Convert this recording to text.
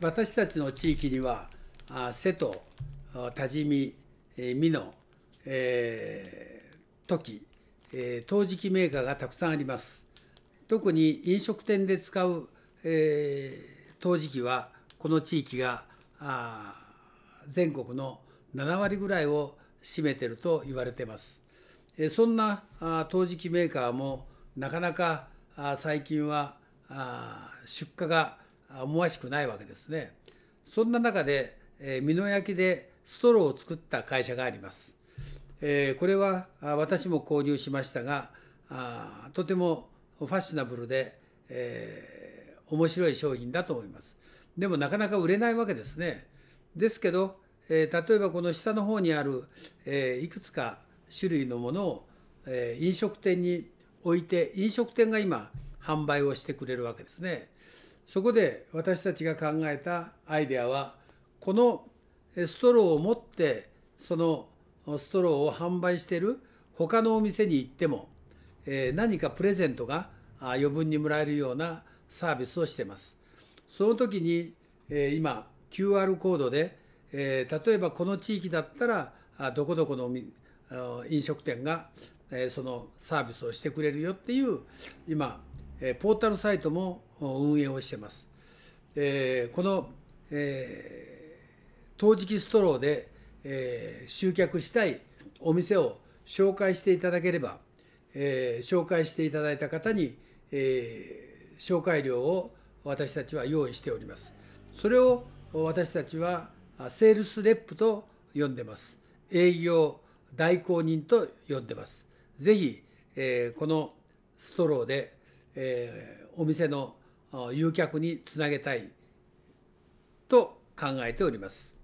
私たちの地域には瀬戸多治見美濃、えー、トキ、え陶磁器メーカーがたくさんあります特に飲食店で使う、えー、陶磁器はこの地域が全国の7割ぐらいを占めてると言われてます、えそんな陶磁器メーカーもなかなか最近は出荷が思わしくないわけですね。そんな中で、えー、美濃焼でストローを作った会社があります。えー、これは私も購入しましたがあとてもファッショナブルで、えー、面白い商品だと思います。でもなかなか売れないわけですね。ですけど、えー、例えばこの下の方にある、えー、いくつか種類のものを、えー、飲食店に置いて飲食店が今販売をしてくれるわけですね。そこで私たちが考えたアイデアはこのストローを持ってそのストローを販売している他のお店に行っても何かプレゼントが余分にもらえるようなサービスをしてます。その時に今 QR コードで例えばこの地域だったらどこどこの飲食店がそのサービスをしてくれるよっていう今えポータルサイトも運営をしてます。えこの、えー、陶磁器ストローで、えー、集客したいお店を紹介していただければ、えー、紹介していただいた方に、えー、紹介料を私たちは用意しております。それを私たちはセールスレップと呼んでます。営業代行人と呼んでます。ぜひ、えー、このストローでえー、お店の誘客につなげたいと考えております。